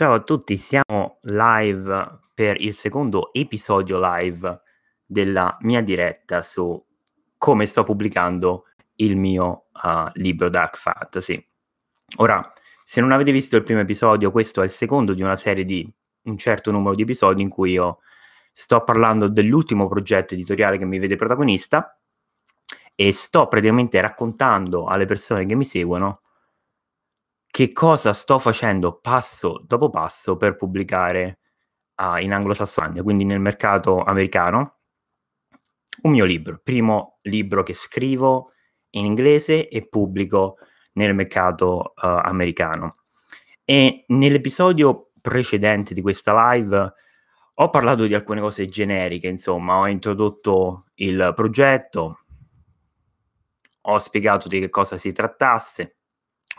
Ciao a tutti, siamo live per il secondo episodio live della mia diretta su come sto pubblicando il mio uh, libro Dark Fat. Sì. Ora, se non avete visto il primo episodio, questo è il secondo di una serie di un certo numero di episodi in cui io sto parlando dell'ultimo progetto editoriale che mi vede protagonista e sto praticamente raccontando alle persone che mi seguono che cosa sto facendo passo dopo passo per pubblicare uh, in anglosassonia, quindi nel mercato americano, un mio libro, primo libro che scrivo in inglese e pubblico nel mercato uh, americano. E nell'episodio precedente di questa live ho parlato di alcune cose generiche, insomma, ho introdotto il progetto, ho spiegato di che cosa si trattasse,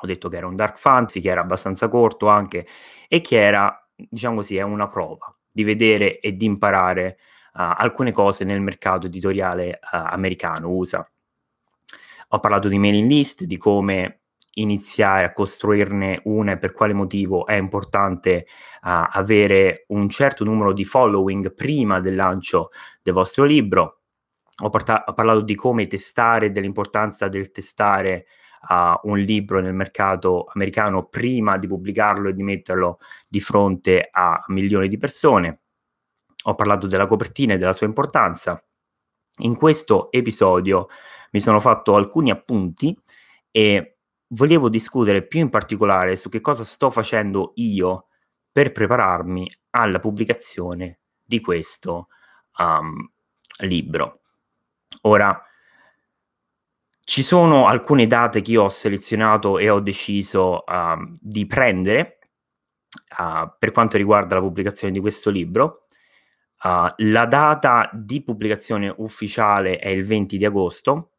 ho detto che era un dark fantasy, che era abbastanza corto anche e che era, diciamo così, è una prova di vedere e di imparare uh, alcune cose nel mercato editoriale uh, americano, USA. Ho parlato di mailing list, di come iniziare a costruirne una e per quale motivo è importante uh, avere un certo numero di following prima del lancio del vostro libro. Ho, parta- ho parlato di come testare, dell'importanza del testare uh, un libro nel mercato americano prima di pubblicarlo e di metterlo di fronte a milioni di persone. Ho parlato della copertina e della sua importanza. In questo episodio mi sono fatto alcuni appunti e volevo discutere più in particolare su che cosa sto facendo io per prepararmi alla pubblicazione di questo um, libro. Ora, ci sono alcune date che io ho selezionato e ho deciso uh, di prendere uh, per quanto riguarda la pubblicazione di questo libro. Uh, la data di pubblicazione ufficiale è il 20 di agosto,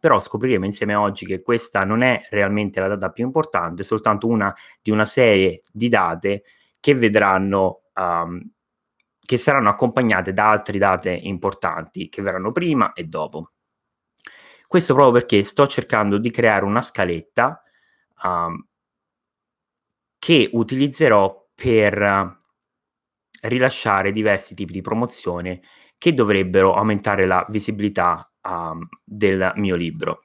però scopriremo insieme oggi che questa non è realmente la data più importante, è soltanto una di una serie di date che vedranno, um, che saranno accompagnate da altre date importanti che verranno prima e dopo. Questo proprio perché sto cercando di creare una scaletta um, che utilizzerò per eh, rilasciare diversi tipi di promozione che dovrebbero aumentare la visibilità um, del mio libro.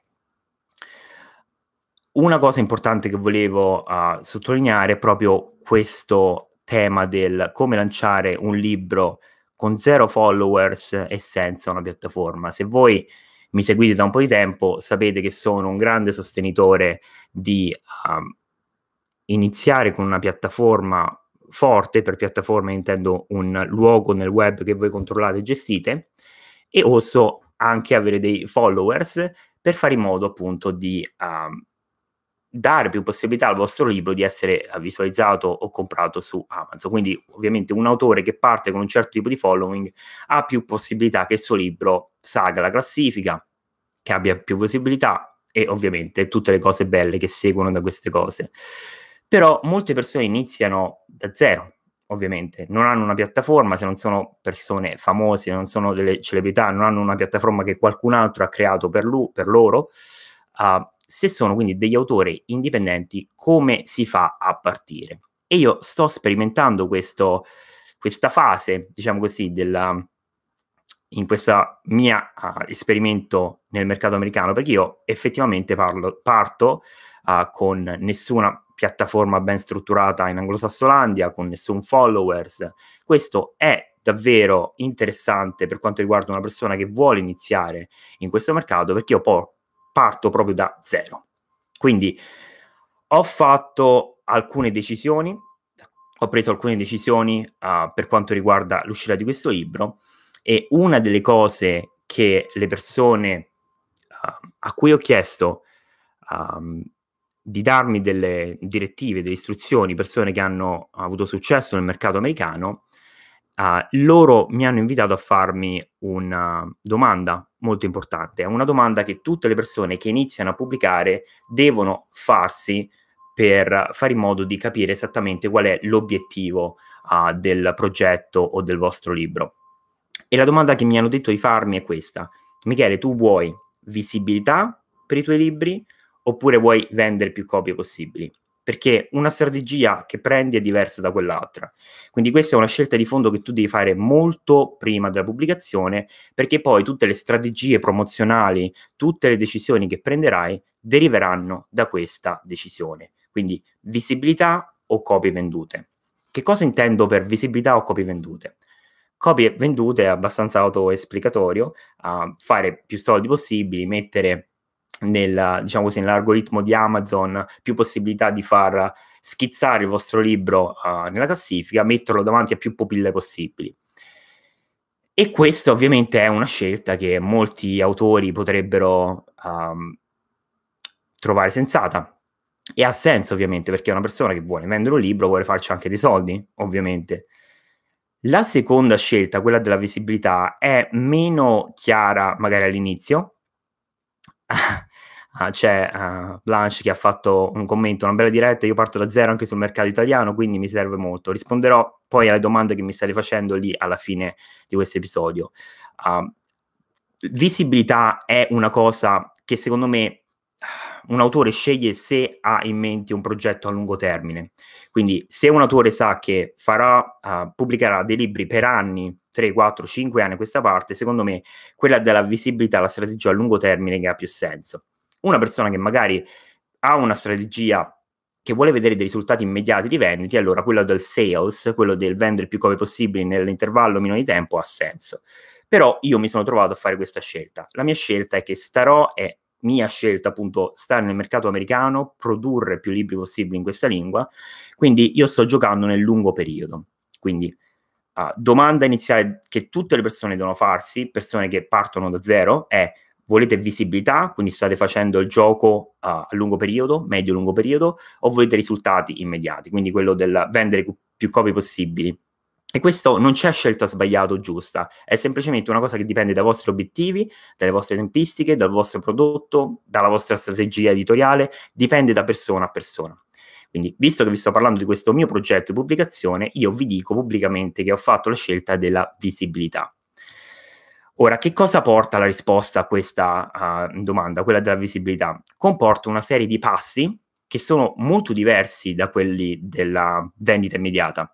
Una cosa importante che volevo uh, sottolineare è proprio questo tema del come lanciare un libro con zero followers e senza una piattaforma. Se voi mi seguite da un po' di tempo sapete che sono un grande sostenitore di um, iniziare con una piattaforma forte, per piattaforma intendo un luogo nel web che voi controllate e gestite, e also anche avere dei followers per fare in modo appunto di um, dare più possibilità al vostro libro di essere eh, visualizzato o comprato su Amazon. Quindi ovviamente un autore che parte con un certo tipo di following ha più possibilità che il suo libro salga la classifica, che abbia più visibilità e ovviamente tutte le cose belle che seguono da queste cose. Però molte persone iniziano da zero, ovviamente, non hanno una piattaforma, se non sono persone famose, non sono delle celebrità, non hanno una piattaforma che qualcun altro ha creato per, lui, per loro. Uh, se sono quindi degli autori indipendenti, come si fa a partire? E io sto sperimentando questo, questa fase, diciamo così, della, in questo mio uh, ah, esperimento nel mercato americano, perché io effettivamente parlo, parto uh, con nessuna piattaforma ben strutturata in Anglosassolandia, con nessun followers. Questo è davvero interessante per quanto riguarda una persona che vuole iniziare in questo mercato, perché io po- parto proprio da zero. Quindi ho fatto alcune decisioni, ho preso alcune decisioni uh, per quanto riguarda l'uscita di questo libro e una delle cose che le persone uh, a cui ho chiesto um, di darmi delle direttive, delle istruzioni, persone che hanno avuto successo nel mercato americano, Uh, loro mi hanno invitato a farmi una domanda molto importante, è una domanda che tutte le persone che iniziano a pubblicare devono farsi per fare in modo di capire esattamente qual è l'obiettivo uh, del progetto o del vostro libro. E la domanda che mi hanno detto di farmi è questa. Michele, tu vuoi visibilità per i tuoi libri oppure vuoi vendere più copie possibili? perché una strategia che prendi è diversa da quell'altra. Quindi questa è una scelta di fondo che tu devi fare molto prima della pubblicazione, perché poi tutte le strategie promozionali, tutte le decisioni che prenderai deriveranno da questa decisione. Quindi visibilità o copie vendute. Che cosa intendo per visibilità o copie vendute? Copie vendute è abbastanza autoesplicatorio, uh, fare più soldi possibili, mettere nel, diciamo così, nell'algoritmo di Amazon più possibilità di far schizzare il vostro libro uh, nella classifica, metterlo davanti a più pupille possibili. E questa ovviamente è una scelta che molti autori potrebbero um, trovare sensata. E ha senso ovviamente perché una persona che vuole vendere un libro vuole farci anche dei soldi, ovviamente. La seconda scelta, quella della visibilità, è meno chiara magari all'inizio, Ah, c'è uh, Blanche che ha fatto un commento, una bella diretta, io parto da zero anche sul mercato italiano, quindi mi serve molto. Risponderò poi alle domande che mi state facendo lì alla fine di questo episodio. Uh, visibilità è una cosa che secondo me un autore sceglie se ha in mente un progetto a lungo termine. Quindi se un autore sa che farà, uh, pubblicherà dei libri per anni, 3, 4, 5 anni a questa parte, secondo me quella della visibilità, la strategia a lungo termine che ha più senso. Una persona che magari ha una strategia che vuole vedere dei risultati immediati di vendite, allora quello del sales, quello del vendere più copie possibili nell'intervallo meno di tempo ha senso. Però io mi sono trovato a fare questa scelta. La mia scelta è che starò è mia scelta appunto stare nel mercato americano, produrre più libri possibili in questa lingua, quindi io sto giocando nel lungo periodo. Quindi uh, domanda iniziale che tutte le persone devono farsi, persone che partono da zero, è Volete visibilità, quindi state facendo il gioco a lungo periodo, medio-lungo periodo, o volete risultati immediati, quindi quello del vendere più copie possibili. E questo non c'è scelta sbagliata o giusta, è semplicemente una cosa che dipende dai vostri obiettivi, dalle vostre tempistiche, dal vostro prodotto, dalla vostra strategia editoriale, dipende da persona a persona. Quindi, visto che vi sto parlando di questo mio progetto di pubblicazione, io vi dico pubblicamente che ho fatto la scelta della visibilità. Ora, che cosa porta la risposta a questa uh, domanda, quella della visibilità? Comporta una serie di passi che sono molto diversi da quelli della vendita immediata.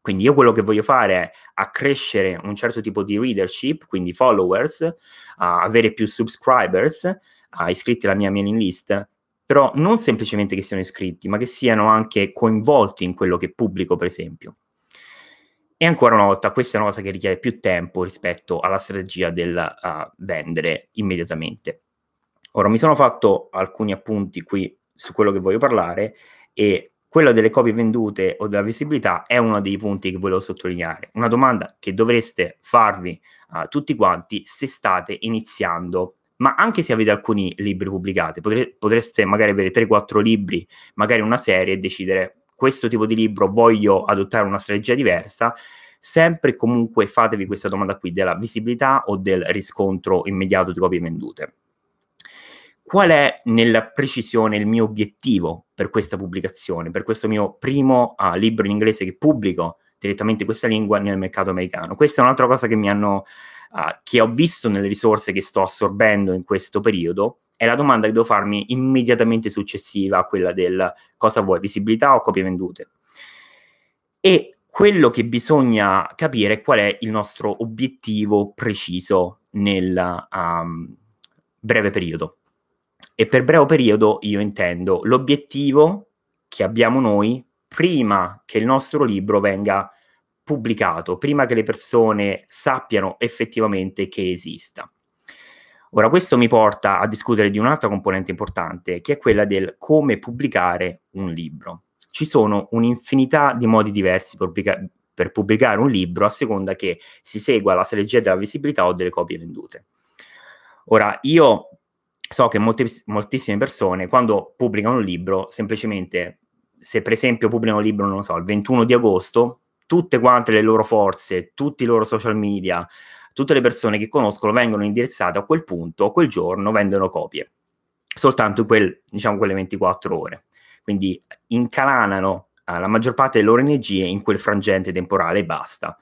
Quindi io quello che voglio fare è accrescere un certo tipo di readership, quindi followers, uh, avere più subscribers, uh, iscritti alla mia mailing list, però non semplicemente che siano iscritti, ma che siano anche coinvolti in quello che pubblico, per esempio. E ancora una volta, questa è una cosa che richiede più tempo rispetto alla strategia del uh, vendere immediatamente. Ora, mi sono fatto alcuni appunti qui su quello che voglio parlare e quello delle copie vendute o della visibilità è uno dei punti che volevo sottolineare. Una domanda che dovreste farvi uh, tutti quanti se state iniziando ma anche se avete alcuni libri pubblicati, potre, potreste magari avere 3-4 libri, magari una serie e decidere questo tipo di libro voglio adottare una strategia diversa, sempre e comunque fatevi questa domanda qui della visibilità o del riscontro immediato di copie vendute. Qual è nella precisione il mio obiettivo per questa pubblicazione, per questo mio primo uh, libro in inglese che pubblico direttamente in questa lingua nel mercato americano? Questa è un'altra cosa che mi hanno Uh, che ho visto nelle risorse che sto assorbendo in questo periodo è la domanda che devo farmi immediatamente successiva a quella del cosa vuoi, visibilità o copie vendute. E quello che bisogna capire è qual è il nostro obiettivo preciso nel um, breve periodo. E per breve periodo io intendo l'obiettivo che abbiamo noi prima che il nostro libro venga pubblicato, prima che le persone sappiano effettivamente che esista. Ora, questo mi porta a discutere di un'altra componente importante, che è quella del come pubblicare un libro. Ci sono un'infinità di modi diversi per, pubblica- per pubblicare un libro a seconda che si segua la strategia della visibilità o delle copie vendute. Ora, io so che molte, moltissime persone quando pubblicano un libro, semplicemente se per esempio pubblicano un libro, non lo so, il 21 di agosto, tutte quante le loro forze, tutti i loro social media, tutte le persone che conoscono vengono indirizzate a quel punto, a quel giorno, vendono copie, soltanto quel, diciamo, quelle 24 ore. Quindi incalanano eh, la maggior parte delle loro energie in quel frangente temporale e basta.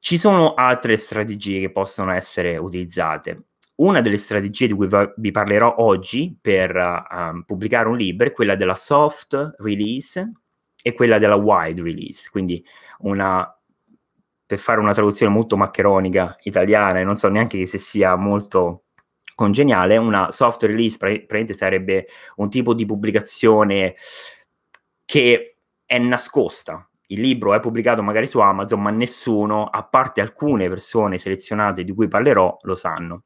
Ci sono altre strategie che possono essere utilizzate. Una delle strategie di cui vi parlerò oggi per uh, pubblicare un libro è quella della soft release e quella della wide release, quindi una per fare una traduzione molto maccheronica italiana e non so neanche se sia molto congeniale, una soft release praticamente sarebbe un tipo di pubblicazione che è nascosta. Il libro è pubblicato magari su Amazon, ma nessuno, a parte alcune persone selezionate di cui parlerò, lo sanno.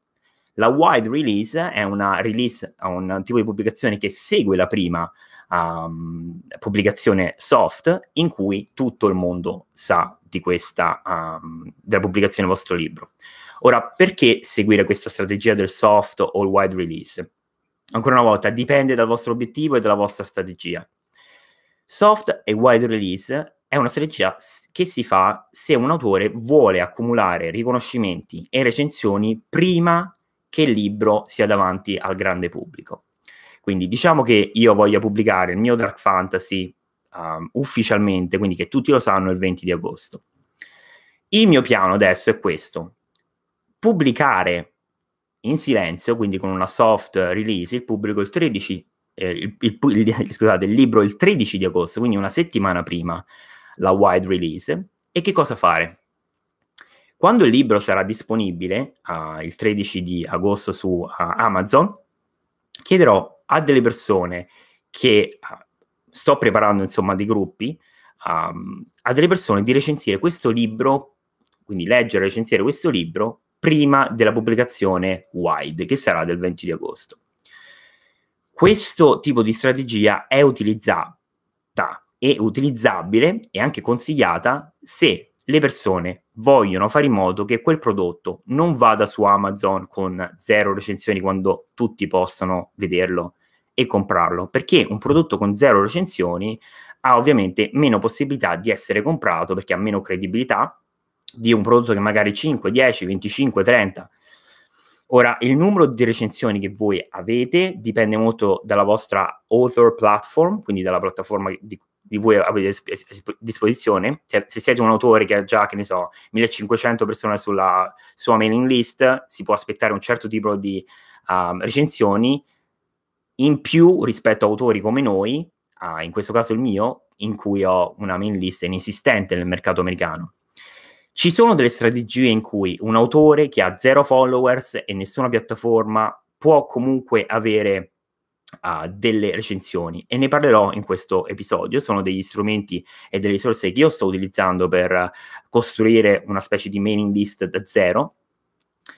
La wide release è una release, un tipo di pubblicazione che segue la prima um, pubblicazione soft, in cui tutto il mondo sa di questa, um, della pubblicazione del vostro libro. Ora, perché seguire questa strategia del soft o il wide release? Ancora una volta, dipende dal vostro obiettivo e dalla vostra strategia. Soft e wide release è una strategia che si fa se un autore vuole accumulare riconoscimenti e recensioni prima che il libro sia davanti al grande pubblico. Quindi diciamo che io voglio pubblicare il mio Dark Fantasy um, ufficialmente, quindi che tutti lo sanno, il 20 di agosto. Il mio piano adesso è questo, pubblicare in silenzio, quindi con una soft release, il pubblico il 13, eh, il, il, il, scusate, il libro il 13 di agosto, quindi una settimana prima la wide release. E che cosa fare? Quando il libro sarà disponibile uh, il 13 di agosto su uh, Amazon, chiederò a delle persone che ah, sto preparando insomma dei gruppi um, a delle persone di recensire questo libro, quindi leggere e recensire questo libro prima della pubblicazione wide, che sarà del 20 di agosto. Questo tipo di strategia è utilizzata e utilizzabile e anche consigliata se le persone vogliono fare in modo che quel prodotto non vada su Amazon con zero recensioni quando tutti possono vederlo, e comprarlo, perché un prodotto con zero recensioni ha ovviamente meno possibilità di essere comprato perché ha meno credibilità di un prodotto che magari 5, 10, 25, 30. Ora, il numero di recensioni che voi avete dipende molto dalla vostra author platform, quindi dalla piattaforma di, di voi avete a disposizione. Se, se, siete un autore che ha già, che ne so, 1500 persone sulla sua mailing list, si può aspettare un certo tipo di um, recensioni in più rispetto a autori come noi, ah, in questo caso il mio, in cui ho una main list inesistente nel mercato americano. Ci sono delle strategie in cui un autore che ha zero followers e nessuna piattaforma può comunque avere uh, delle recensioni e ne parlerò in questo episodio. Sono degli strumenti e delle risorse che io sto utilizzando per costruire una specie di mailing list da zero,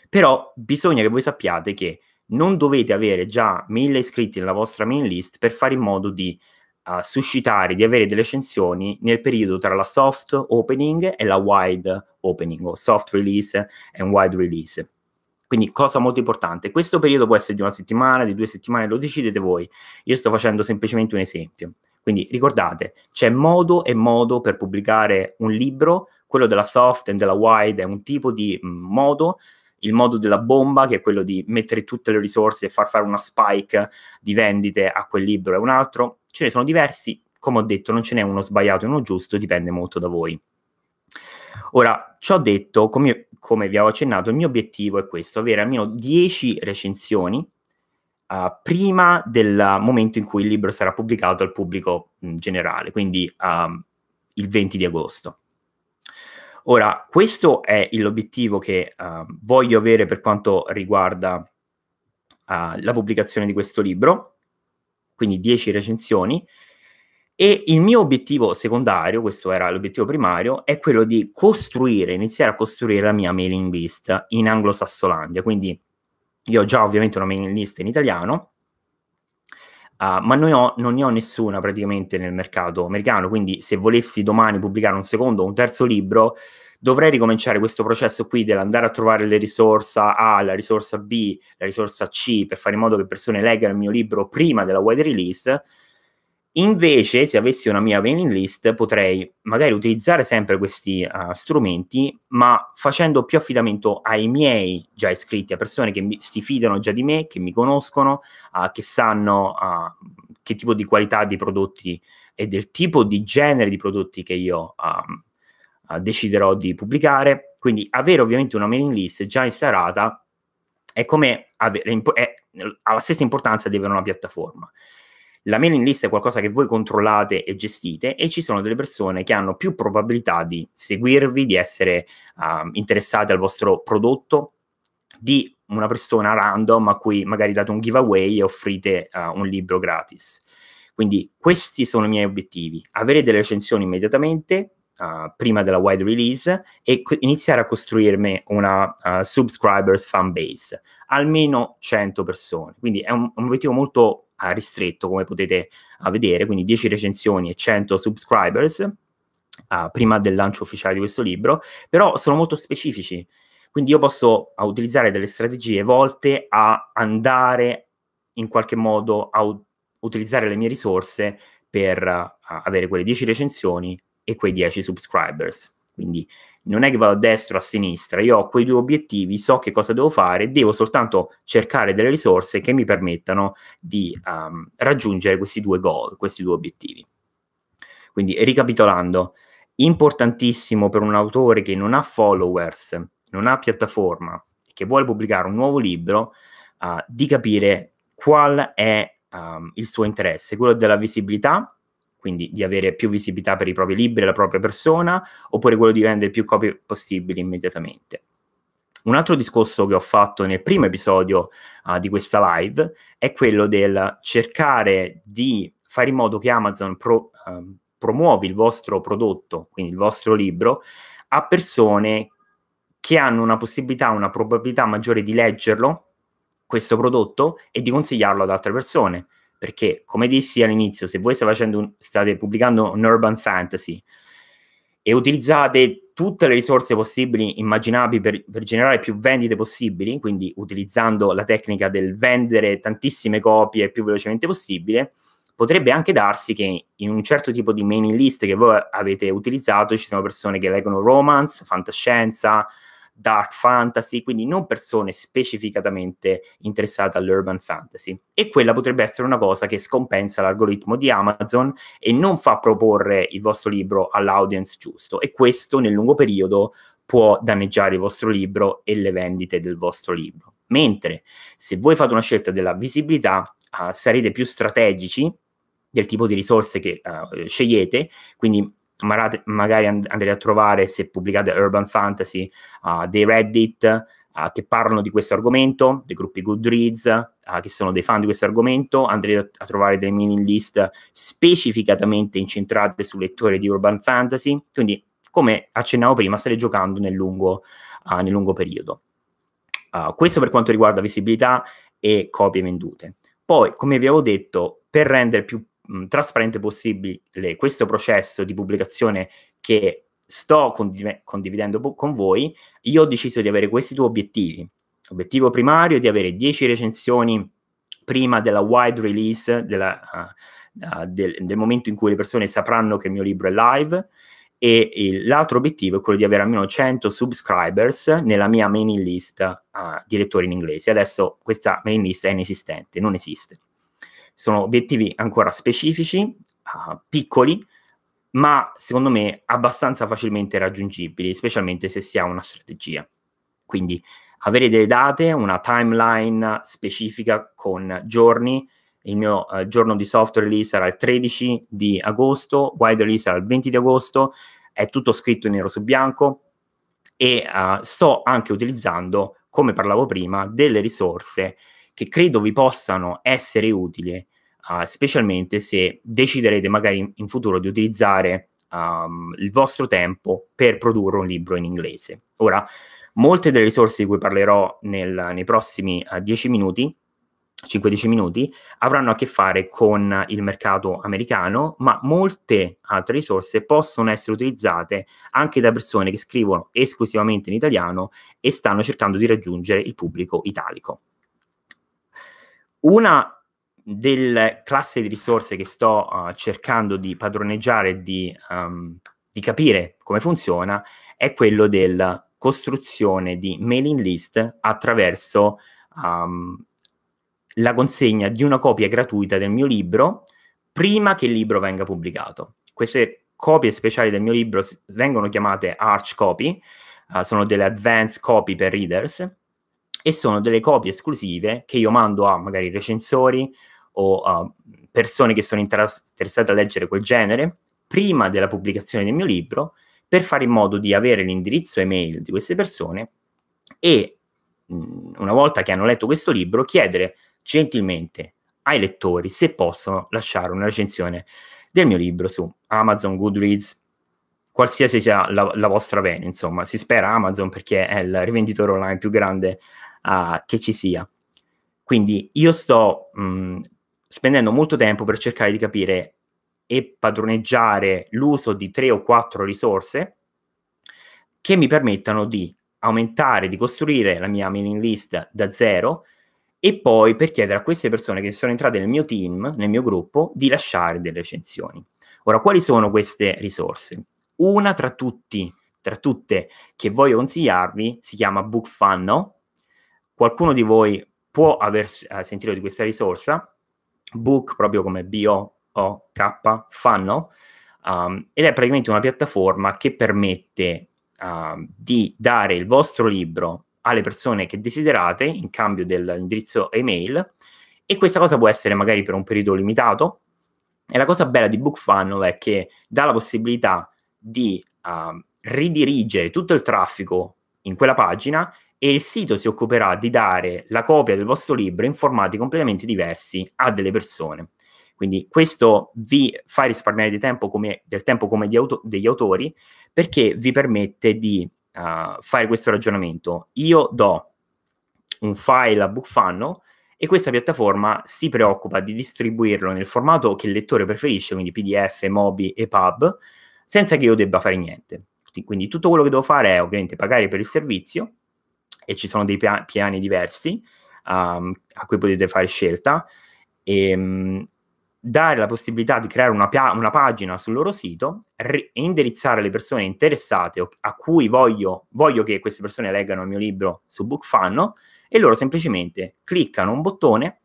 però bisogna che voi sappiate che non dovete avere già mille iscritti nella vostra main list per fare in modo di uh, suscitare, di avere delle recensioni nel periodo tra la soft opening e la wide opening o soft release e wide release. Quindi cosa molto importante, questo periodo può essere di una settimana, di due settimane, lo decidete voi. Io sto facendo semplicemente un esempio. Quindi ricordate, c'è modo e modo per pubblicare un libro, quello della soft e della wide è un tipo di mm, modo il modo della bomba, che è quello di mettere tutte le risorse e far fare una spike di vendite a quel libro e un altro. Ce ne sono diversi, come ho detto, non ce n'è uno sbagliato e uno giusto, dipende molto da voi. Ora, ciò detto, come, come vi avevo accennato, il mio obiettivo è questo, avere almeno 10 recensioni Uh, prima del momento in cui il libro sarà pubblicato al pubblico mh, generale, quindi uh, il 20 di agosto. Ora, questo è l'obiettivo che uh, voglio avere per quanto riguarda uh, la pubblicazione di questo libro, quindi 10 recensioni, e il mio obiettivo secondario, questo era l'obiettivo primario, è quello di costruire, iniziare a costruire la mia mailing list in anglosassolandia. Quindi io ho già ovviamente una mailing list in italiano, Uh, ma non, ho, non, ne ho nessuna praticamente nel mercato americano, quindi se volessi domani pubblicare un secondo o un terzo libro, dovrei ricominciare questo processo qui dell'andare a trovare le risorse A, la risorsa B, la risorsa C, per fare in modo che persone leggano il mio libro prima della wide release, Invece, se avessi una mia mailing list, potrei magari utilizzare sempre questi uh, strumenti, ma facendo più affidamento ai miei già iscritti, a persone che mi, si fidano già di me, che mi conoscono, uh, che sanno uh, che tipo di qualità di prodotti e del tipo di genere di prodotti che io um, deciderò di pubblicare. Quindi avere ovviamente una mailing list già installata è come avere, è, ha la stessa importanza di avere una piattaforma la mailing list è qualcosa che voi controllate e gestite e ci sono delle persone che hanno più probabilità di seguirvi, di essere uh, interessate al vostro prodotto, di una persona random a cui magari date un giveaway e offrite uh, un libro gratis. Quindi questi sono i miei obiettivi, avere delle recensioni immediatamente, Uh, prima della wide release e co- iniziare a costruirmi una uh, subscribers fan base, almeno 100 persone. Quindi è un, un obiettivo molto ristretto come potete vedere, quindi 10 recensioni e 100 subscribers uh, prima del lancio ufficiale di questo libro, però sono molto specifici. Quindi io posso utilizzare delle strategie volte a andare in qualche modo a u- utilizzare le mie risorse per uh, avere quelle 10 recensioni e quei 10 subscribers. Quindi non è che vado a destra o a sinistra, io ho quei due obiettivi, so che cosa devo fare, devo soltanto cercare delle risorse che mi permettano di um, raggiungere questi due goal, questi due obiettivi. Quindi ricapitolando, importantissimo per un autore che non ha followers, non ha piattaforma, che vuole pubblicare un nuovo libro, uh, di capire qual è um, il suo interesse, quello della visibilità quindi di avere più visibilità per i propri libri e la propria persona, oppure quello di vendere più copie possibili immediatamente. Un altro discorso che ho fatto nel primo episodio uh, di questa live è quello del cercare di fare in modo che Amazon pro, uh, promuovi il vostro prodotto, quindi il vostro libro, a persone che hanno una possibilità, una probabilità maggiore di leggerlo, questo prodotto, e di consigliarlo ad altre persone perché come dissi all'inizio, se voi state, un, state pubblicando un urban fantasy e utilizzate tutte le risorse possibili, immaginabili per, per, generare più vendite possibili, quindi utilizzando la tecnica del vendere tantissime copie più velocemente possibile, potrebbe anche darsi che in un certo tipo di mailing list che voi avete utilizzato ci sono persone che leggono romance, fantascienza, dark fantasy, quindi non persone specificatamente interessate all'urban fantasy. E quella potrebbe essere una cosa che scompensa l'algoritmo di Amazon e non fa proporre il vostro libro all'audience giusto. E questo nel lungo periodo può danneggiare il vostro libro e le vendite del vostro libro. Mentre se voi fate una scelta della visibilità, uh, sarete più strategici del tipo di risorse che uh, scegliete, quindi magari andrete a trovare, se pubblicate Urban Fantasy, uh, dei Reddit uh, che parlano di questo argomento, dei gruppi Goodreads uh, che sono dei fan di questo argomento, andrete a, a trovare delle mini list specificatamente incentrate su lettori di Urban Fantasy, quindi come accennavo prima starei giocando nel lungo, nel lungo periodo. questo per quanto riguarda visibilità e copie vendute. Poi, come vi avevo detto, per rendere più mh, trasparente possibile questo processo di pubblicazione che sto condiv condividendo con voi, io ho deciso di avere questi due obiettivi. Obiettivo primario è di avere 10 recensioni prima della wide release, della, uh, uh, del, del, momento in cui le persone sapranno che il mio libro è live, e, e l'altro obiettivo è quello di avere almeno 100 subscribers nella mia mailing list uh, di lettori in inglese. Adesso questa mailing list è inesistente, non esiste. Sono obiettivi ancora specifici, uh, piccoli, ma secondo me abbastanza facilmente raggiungibili, specialmente se si ha una strategia. Quindi avere delle date, una timeline specifica con giorni. Il mio eh, giorno di software release sarà il 13 di agosto, wide release sarà il 20 di agosto, è tutto scritto in nero su bianco e eh, sto anche utilizzando, come parlavo prima, delle risorse che credo vi possano essere utili, uh, specialmente se deciderete magari in, in futuro di utilizzare um, il vostro tempo per produrre un libro in inglese. Ora, molte delle risorse di cui parlerò nel, nei prossimi uh, eh, 10 minuti 5-10 minuti, avranno a che fare con il mercato americano, ma molte altre risorse possono essere utilizzate anche da persone che scrivono esclusivamente in italiano e stanno cercando di raggiungere il pubblico italico. Una delle classi di risorse che sto uh, cercando di padroneggiare e di, um, di capire come funziona è quello della costruzione di mailing list attraverso um, la consegna di una copia gratuita del mio libro prima che il libro venga pubblicato. Queste copie speciali del mio libro vengono chiamate Arch Copy, uh, sono delle advanced copy per readers e sono delle copie esclusive che io mando a magari recensori o a persone che sono interessate a leggere quel genere prima della pubblicazione del mio libro per fare in modo di avere l'indirizzo email di queste persone e mh, mhmm, una volta che hanno letto questo libro chiedere gentilmente ai lettori se possono lasciare una recensione del mio libro su Amazon, Goodreads, qualsiasi sia la, la vostra vena, insomma, si spera Amazon perché è il rivenditore online più grande a, che ci sia. Quindi io sto mh, mhmm, spendendo molto tempo per cercare di capire e padroneggiare l'uso di tre o quattro risorse che mi permettano di aumentare, di costruire la mia mailing list da zero e poi per chiedere a queste persone che sono entrate nel mio team, nel mio gruppo, di lasciare delle recensioni. Ora, quali sono queste risorse? Una tra tutti, tra tutte che voglio consigliarvi si chiama BookFunnel Qualcuno di voi può aver eh, sentito di questa risorsa, Book, proprio come B-O-O-K, Funnel, um, ed è praticamente una piattaforma che permette uh, di dare il vostro libro alle persone che desiderate in cambio dell'indirizzo email e questa cosa può essere magari per un periodo limitato e la cosa bella di Book Funnel è che dà la possibilità di uh, ridirigere tutto il traffico in quella pagina e il sito si occuperà di dare la copia del vostro libro in formati completamente diversi a delle persone. Quindi questo vi fa risparmiare di tempo come, del tempo come auto, degli autori perché vi permette di uh, fare questo ragionamento. Io do un file a Bookfanno e questa piattaforma si preoccupa di distribuirlo nel formato che il lettore preferisce, quindi PDF, Mobi e Pub, senza che io debba fare niente. Quindi tutto quello che devo fare è ovviamente pagare per il servizio e ci sono dei pia piani diversi um, a cui potete fare scelta e um, dare la possibilità di creare una, una pagina sul loro sito e indirizzare le persone interessate a cui voglio, voglio che queste persone leggano il mio libro su BookFano e loro semplicemente cliccano un bottone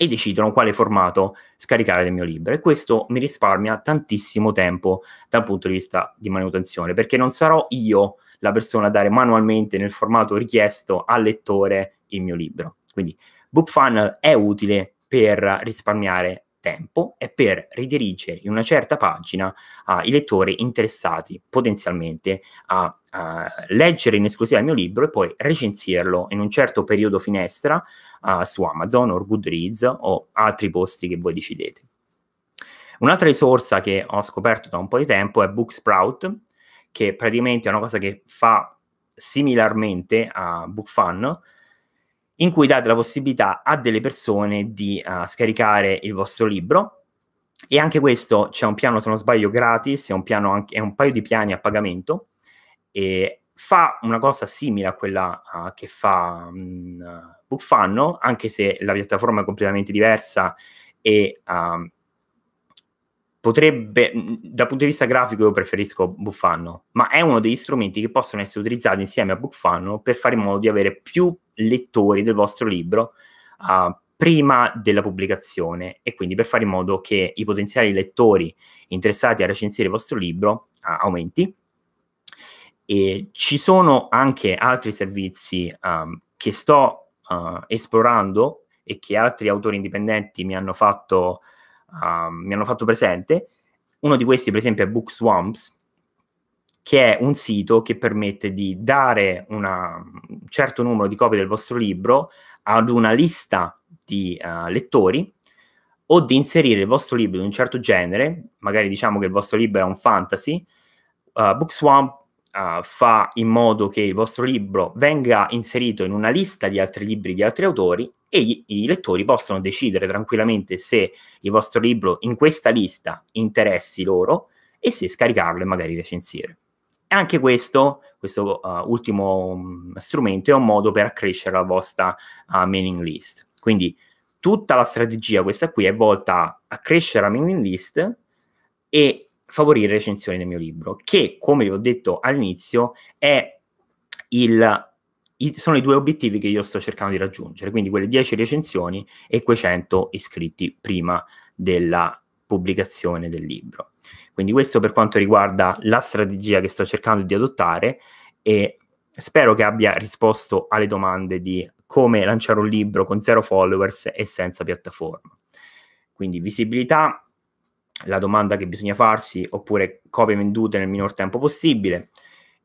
e decidono quale formato scaricare del mio libro. E questo mi risparmia tantissimo tempo dal punto di vista di manutenzione, perché non sarò io la persona a dare manualmente nel formato richiesto al lettore il mio libro. Quindi Book Funnel è utile per risparmiare tempo e per ridirigere in una certa pagina uh, i lettori interessati potenzialmente a, a, leggere in esclusiva il mio libro e poi recensirlo in un certo periodo finestra uh, su Amazon o Goodreads o altri posti che voi decidete. Un'altra risorsa che ho scoperto da un po' di tempo è Booksprout, che praticamente è una cosa che fa similarmente a BookFun, in cui date la possibilità a delle persone di uh, scaricare il vostro libro. E anche questo c'è un piano, se non sbaglio, gratis, è un, piano anche, è un paio di piani a pagamento. E fa una cosa simile a quella uh, che fa um, mm, Bookfanno, anche se la piattaforma è completamente diversa e uh, potrebbe, dal punto di vista grafico io preferisco Buffano, ma è uno degli strumenti che possono essere utilizzati insieme a Buffano per fare in modo di avere più lettori del vostro libro uh, prima della pubblicazione e quindi per fare in modo che i potenziali lettori interessati a recensire il vostro libro uh, aumenti. E ci sono anche altri servizi um, che sto uh, esplorando e che altri autori indipendenti mi hanno fatto uh, mi hanno fatto presente. Uno di questi, per esempio, è Bookswamps, che è un sito che permette di dare una, un certo numero di copie del vostro libro ad una lista di uh, lettori o di inserire il vostro libro di un certo genere, magari diciamo che il vostro libro è un fantasy, uh, Bookswamp uh, fa in modo che il vostro libro venga inserito in una lista di altri libri di altri autori e gli, i lettori possono decidere tranquillamente se il vostro libro in questa lista interessi loro e se scaricarlo e magari recensire. E anche questo, questo uh, ultimo mm, strumento è un modo per accrescere la vostra uh, mailing list. Quindi tutta la strategia, questa qui, è volta a crescere la mailing list e favorire recensioni del mio libro, che come vi ho detto all'inizio è il i, sono i due obiettivi che io sto cercando di raggiungere, quindi quelle 10 recensioni e quei 100 iscritti prima della pubblicazione del libro. Quindi questo per quanto riguarda la strategia che sto cercando di adottare e spero che abbia risposto alle domande di come lanciare un libro con zero followers e senza piattaforma. Quindi visibilità, la domanda che bisogna farsi, oppure copie vendute nel minor tempo possibile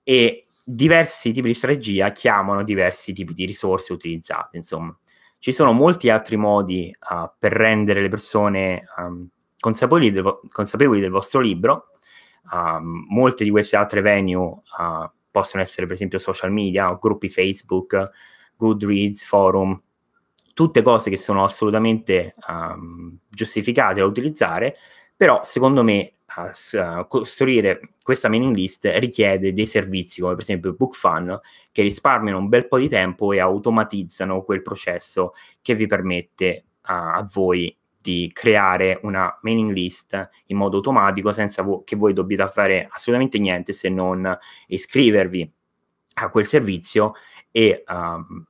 e diversi tipi di strategia chiamano diversi tipi di risorse utilizzate, insomma. Ci sono molti altri modi uh, per rendere le persone um, consapevoli, del vo- consapevoli, del vostro libro. Um, molte di queste altre venue uh, possono essere per esempio social media, gruppi Facebook, Goodreads, forum, tutte cose che sono assolutamente um, giustificate da utilizzare, però secondo me a, a eh, costruire questa mailing list richiede dei servizi come per esempio BookFun che risparmiano un bel po' di tempo e automatizzano quel processo che vi permette a, a voi di creare una mailing list in modo automatico senza vo che voi dobbiate fare assolutamente niente se non iscrivervi a quel servizio e uh,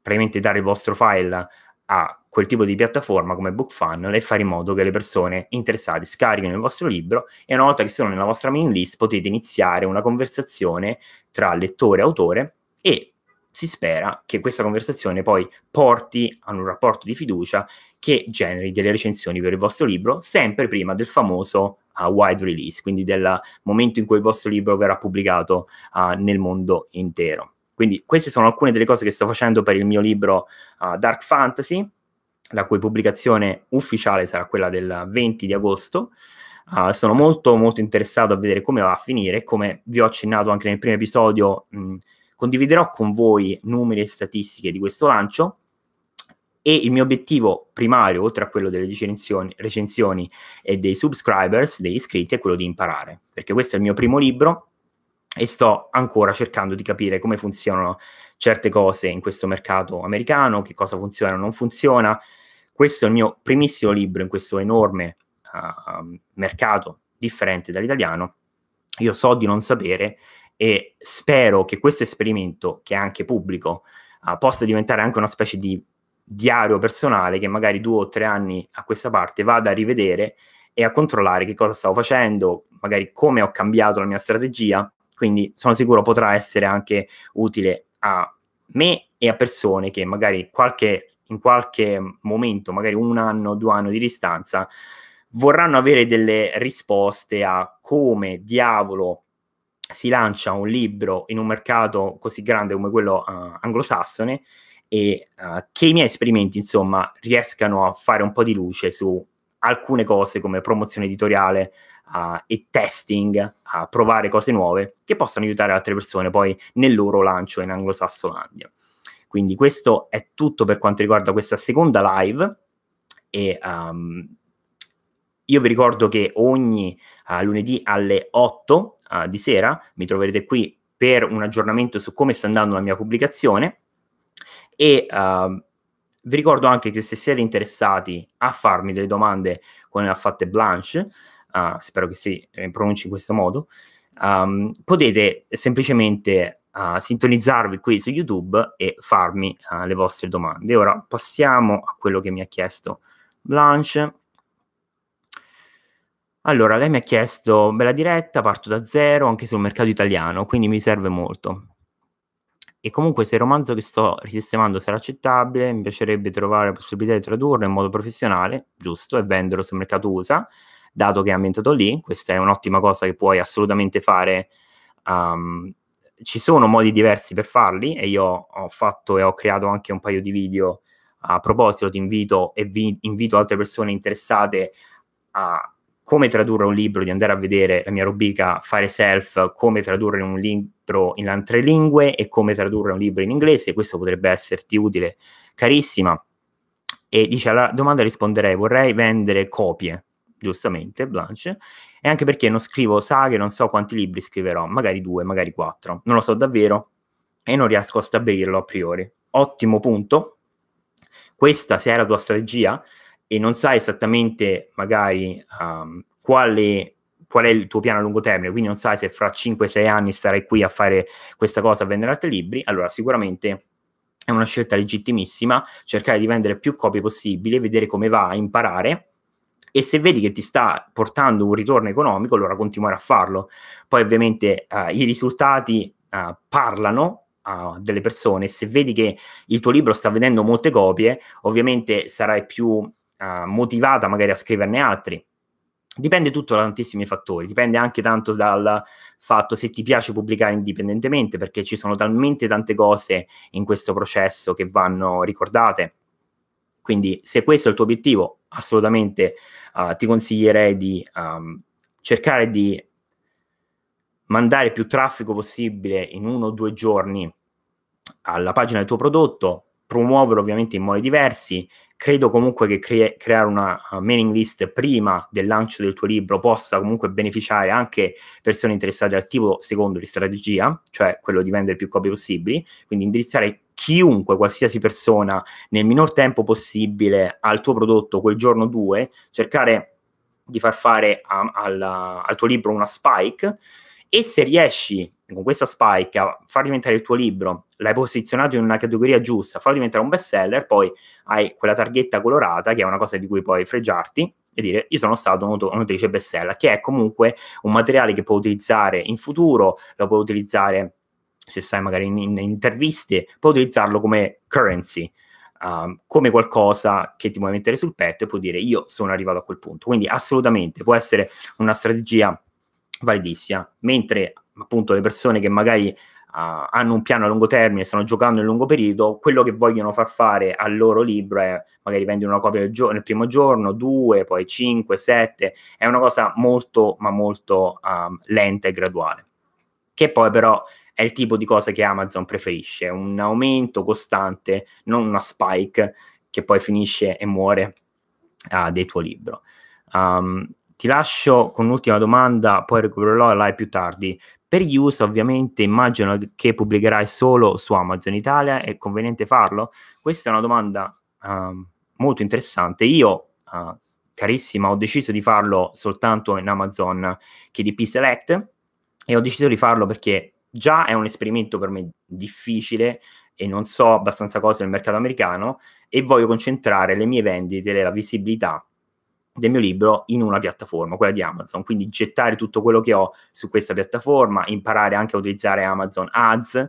praticamente dare il vostro file a quel tipo di piattaforma come BookFunnel e fare in modo che le persone interessate scarichino il vostro libro e una volta che sono nella vostra main list potete iniziare una conversazione tra lettore e autore e si spera che questa conversazione poi porti a un rapporto di fiducia che generi delle recensioni per il vostro libro sempre prima del famoso uh, wide release, quindi del momento in cui il vostro libro verrà pubblicato uh, nel mondo intero. Quindi queste sono alcune delle cose che sto facendo per il mio libro uh, Dark Fantasy, la cui pubblicazione ufficiale sarà quella del 20 di agosto. Uh, sono molto molto interessato a vedere come va a finire, come vi ho accennato anche nel primo episodio, mh, mm, condividerò con voi numeri e statistiche di questo lancio e il mio obiettivo primario, oltre a quello delle recensioni, recensioni e dei subscribers, degli iscritti, è quello di imparare, perché questo è il mio primo libro, e sto ancora cercando di capire come funzionano certe cose in questo mercato americano, che cosa funziona o non funziona. Questo è il mio primissimo libro in questo enorme uh, mercato differente dall'italiano. Io so di non sapere e spero che questo esperimento, che è anche pubblico, uh, possa diventare anche una specie di diario personale che magari due o tre anni a questa parte vada a rivedere e a controllare che cosa stavo facendo, magari come ho cambiato la mia strategia quindi sono sicuro potrà essere anche utile a me e a persone che magari qualche, in qualche momento, magari un anno, due anni di distanza, vorranno avere delle risposte a come diavolo si lancia un libro in un mercato così grande come quello uh, anglosassone e uh, che i miei esperimenti, insomma, riescano a fare un po' di luce su alcune cose come promozione editoriale, a, e testing, a provare cose nuove che possano aiutare altre persone poi nel loro lancio in Anglosassonandia. Quindi questo è tutto per quanto riguarda questa seconda live e um, io vi ricordo che ogni uh, lunedì alle 8 uh, eh, di sera mi troverete qui per un aggiornamento su come sta andando la mia pubblicazione e uh, vi ricordo anche che se siete interessati a farmi delle domande come ha fatto Blanche, uh, spero che si eh, pronunci in questo modo, um, potete semplicemente uh, sintonizzarvi qui su YouTube e farmi uh, le vostre domande. Ora passiamo a quello che mi ha chiesto Blanche. Allora, lei mi ha chiesto, bella diretta, parto da zero anche sul mercato italiano, quindi mi serve molto. E comunque se il romanzo che sto risistemando sarà accettabile, mi piacerebbe trovare la possibilità di tradurlo in modo professionale, giusto, e venderlo sul mercato USA dato che è ambientato lì, questa è un'ottima cosa che puoi assolutamente fare. Um, ci sono modi diversi per farli e io ho fatto e ho creato anche un paio di video a proposito, ti invito e vi invito altre persone interessate a come tradurre un libro, di andare a vedere la mia rubrica Fare Self, come tradurre un libro in altre lingue e come tradurre un libro in inglese, questo potrebbe esserti utile, carissima. E dice alla domanda risponderei, vorrei vendere copie, giustamente, Blanche, e anche perché non scrivo saghe, non so quanti libri scriverò, magari due, magari quattro, non lo so davvero e non riesco a stabilirlo a priori. Ottimo punto, questa se è la tua strategia e non sai esattamente magari um, quale qual è il tuo piano a lungo termine, quindi non sai se fra 5-6 anni starai qui a fare questa cosa, a vendere altri libri, allora sicuramente è una scelta legittimissima cercare di vendere più copie possibili, vedere come va, imparare e se vedi che ti sta portando un ritorno economico, allora continuare a farlo. Poi ovviamente eh, i risultati eh, parlano eh, delle persone, se vedi che il tuo libro sta vedendo molte copie, ovviamente sarai più eh, motivata magari a scriverne altri. Dipende tutto da tantissimi fattori, dipende anche tanto dal fatto se ti piace pubblicare indipendentemente, perché ci sono talmente tante cose in questo processo che vanno ricordate. Quindi se questo è il tuo obiettivo, assolutamente uh, ti consiglierei di um, cercare di mandare più traffico possibile in uno o due giorni alla pagina del tuo prodotto, promuoverlo ovviamente in modi diversi. Credo comunque che cre- creare una ah, mailing list prima del lancio del tuo libro possa comunque beneficiare anche persone interessate al tipo secondo di strategia, cioè quello di vendere più copie possibili, quindi indirizzare chiunque, qualsiasi persona, nel minor tempo possibile al tuo prodotto quel giorno o cercare di far fare a, alla, al tuo libro una spike e se riesci con questa spike a far diventare il tuo libro, l'hai posizionato in una categoria giusta, farlo diventare un best seller, poi hai quella targhetta colorata che è una cosa di cui puoi fregiarti e dire io sono stato un'autrice best seller, che è comunque un materiale che puoi utilizzare in futuro, lo puoi utilizzare se sai magari in, in interviste, puoi utilizzarlo come currency, um, come qualcosa che ti puoi mettere sul petto e puoi dire io sono arrivato a quel punto. Quindi assolutamente può essere una strategia validissima, mentre appunto le persone che magari Uh, hanno un piano a lungo termine, stanno giocando nel lungo periodo, quello che vogliono far fare al loro libro è magari vendere una copia nel, gio- nel primo giorno, due, poi cinque, sette, è una cosa molto ma molto um, lenta e graduale, che poi però è il tipo di cosa che Amazon preferisce, un aumento costante, non una spike che poi finisce e muore uh, ah, del tuo libro. Um, ti lascio con un'ultima domanda, poi recupererò live più tardi. Per gli USA ovviamente immagino che pubblicherai solo su Amazon Italia, è conveniente farlo? Questa è una domanda um, molto interessante. Io, uh, carissima, ho deciso di farlo soltanto in Amazon KDP Select e ho deciso di farlo perché già è un esperimento per me difficile e non so abbastanza cose del mercato americano e voglio concentrare le mie vendite, e la visibilità del mio libro in una piattaforma, quella di Amazon. Quindi gettare tutto quello che ho su questa piattaforma, imparare anche a utilizzare Amazon Ads.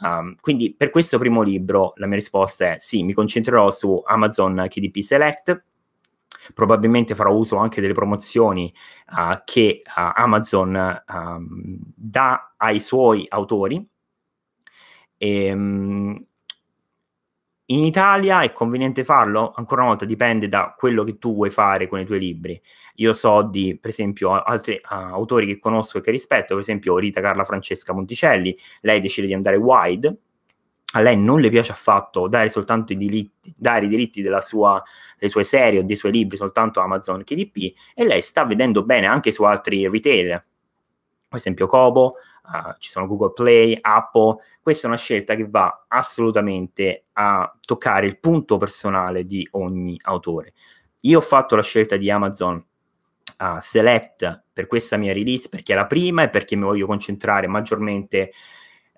Um, quindi per questo primo libro la mia risposta è sì, mi concentrerò su Amazon KDP Select probabilmente farò uso anche delle promozioni uh, che uh, Amazon um, dà ai suoi autori. E, um, in Italia è conveniente farlo? Ancora una volta dipende da quello che tu vuoi fare con i tuoi libri. Io so di, per esempio, altri uh, autori che conosco e che rispetto, per esempio Rita Carla Francesca Monticelli, lei decide di andare wide, a lei non le piace affatto dare soltanto i diritti, dare i diritti sua, delle sue serie o dei suoi libri soltanto a Amazon KDP e lei sta vedendo bene anche su altri retail, ad esempio Kobo, uh, ci sono Google Play, Apple, questa è una scelta che va assolutamente a toccare il punto personale di ogni autore. Io ho fatto la scelta di Amazon uh, Select per questa mia release perché è la prima e perché mi voglio concentrare maggiormente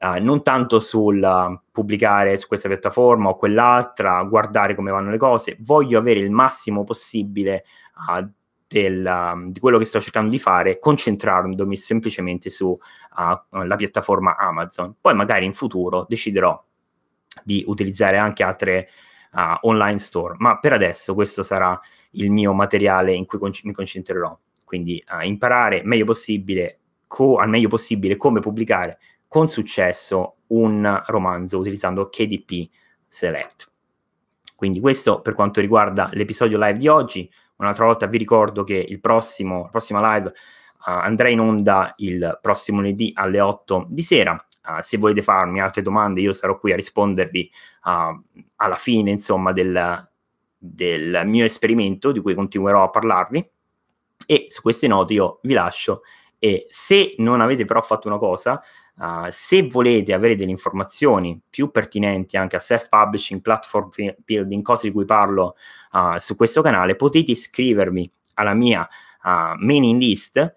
eh, non tanto sul eh, pubblicare su questa piattaforma o quell'altra, guardare come vanno le cose, voglio avere il massimo possibile uh, del, ehm, di quello che sto cercando di fare, concentrandomi semplicemente sulla piattaforma Amazon. Poi magari in futuro deciderò di utilizzare anche altre online store, ma per adesso questo sarà il mio materiale in cui con- mi concentrerò. Quindi imparare meglio possibile, co- al meglio possibile come pubblicare con successo un romanzo utilizzando KDP Select. Quindi questo per quanto riguarda l'episodio live di oggi. Un'altra volta vi ricordo che prossimo, la prossima live uh, andrà in onda il prossimo lunedì alle 8 di sera. Uh, se volete farmi altre domande, io sarò qui a rispondervi uh, alla fine, insomma, del, del mio esperimento di cui continuerò a parlarvi. E su queste note io vi lascio. E se non avete però fatto una cosa, Uh, se volete avere delle informazioni più pertinenti anche a self-publishing, platform building, cose di cui parlo uh, su questo canale, potete iscrivervi alla mia uh, mailing list.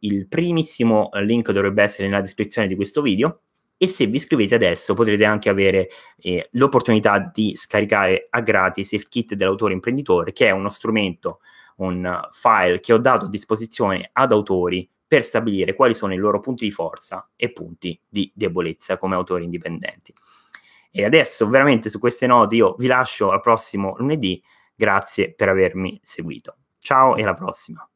il primissimo link dovrebbe essere nella descrizione di questo video. E se vi iscrivete adesso potrete anche avere eh, l'opportunità di scaricare a gratis il kit dell'autore imprenditore, che è uno strumento, un file che ho dato a disposizione ad autori per stabilire quali sono i loro punti di forza e punti di debolezza come autori indipendenti. E adesso veramente su queste note io vi lascio al prossimo lunedì, grazie per avermi seguito. Ciao e alla prossima.